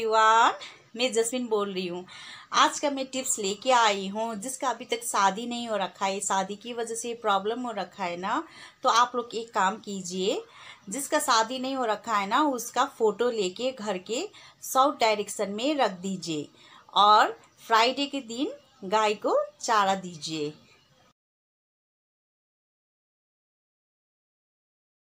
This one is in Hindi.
एवरीवन मैं जसमिन बोल रही हूँ आज का मैं टिप्स लेके आई हूँ जिसका अभी तक शादी नहीं हो रखा है शादी की वजह से प्रॉब्लम हो रखा है ना तो आप लोग एक काम कीजिए जिसका शादी नहीं हो रखा है ना उसका फ़ोटो लेके घर के साउथ डायरेक्शन में रख दीजिए और फ्राइडे के दिन गाय को चारा दीजिए